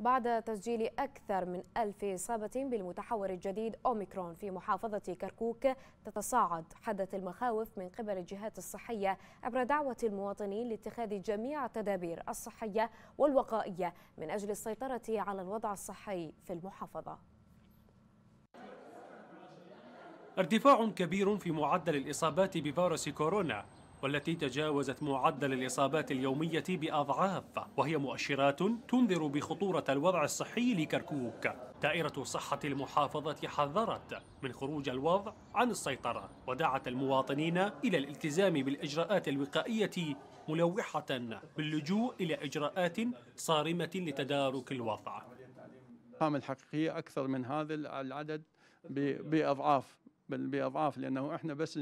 بعد تسجيل أكثر من ألف إصابة بالمتحور الجديد أوميكرون في محافظة كركوك تتصاعد حدة المخاوف من قبل الجهات الصحية عبر دعوة المواطنين لاتخاذ جميع التدابير الصحية والوقائية من أجل السيطرة على الوضع الصحي في المحافظة ارتفاع كبير في معدل الإصابات بفيروس كورونا والتي تجاوزت معدل الإصابات اليومية بأضعاف وهي مؤشرات تنذر بخطورة الوضع الصحي لكركوك دائرة صحة المحافظة حذرت من خروج الوضع عن السيطرة ودعت المواطنين إلى الالتزام بالإجراءات الوقائية ملوحة باللجوء إلى إجراءات صارمة لتدارك الوضع الحقيقية أكثر من هذا العدد بأضعاف بل باضعاف لانه احنا بس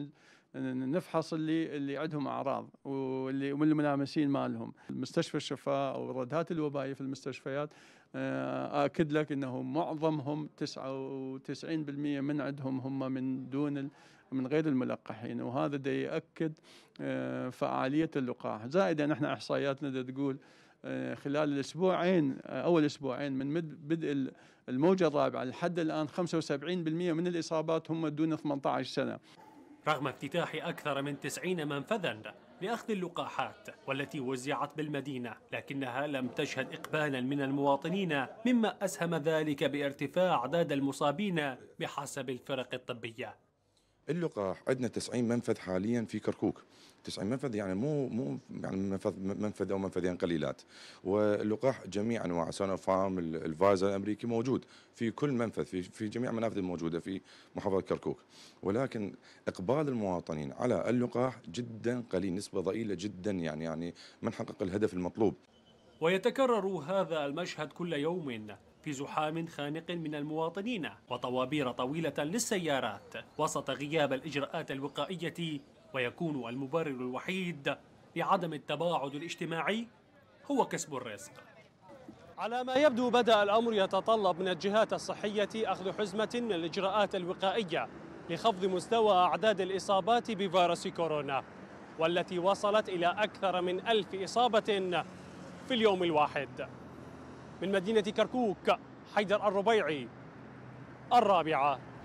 نفحص اللي اللي عندهم اعراض واللي الملامسين مالهم مستشفى الشفاء او ردات الوبائيه في المستشفيات اكد آه، لك انه معظمهم 99% من عندهم هم من دون من غير الملقحين وهذا دا يأكد آه، فعالية اللقاح زائدا احنا إحصائياتنا تقول آه، خلال الاسبوعين آه، اول اسبوعين من بدء الموجه الرابعه لحد الان 75% من الاصابات هم دون 18 سنه. رغم افتتاح اكثر من 90 منفذا لاخذ اللقاحات والتي وزعت بالمدينه لكنها لم تشهد اقبالا من المواطنين مما اسهم ذلك بارتفاع اعداد المصابين بحسب الفرق الطبيه. اللقاح عندنا 90 منفذ حاليا في كركوك 90 منفذ يعني مو مو يعني منفذ منفذ او منفذين قليلات واللقاح جميع انواع سانوفارم الفايزر الامريكي موجود في كل منفذ في في جميع المنافذ الموجوده في محافظه كركوك ولكن اقبال المواطنين على اللقاح جدا قليل نسبه ضئيله جدا يعني يعني ما نحقق الهدف المطلوب ويتكرر هذا المشهد كل يوم بزحام خانق من المواطنين وطوابير طويلة للسيارات وسط غياب الإجراءات الوقائية ويكون المبرر الوحيد لعدم التباعد الاجتماعي هو كسب الرزق على ما يبدو بدأ الأمر يتطلب من الجهات الصحية أخذ حزمة من الإجراءات الوقائية لخفض مستوى أعداد الإصابات بفيروس كورونا والتي وصلت إلى أكثر من ألف إصابة في اليوم الواحد من مدينة كركوك حيدر الربيعي الرابعة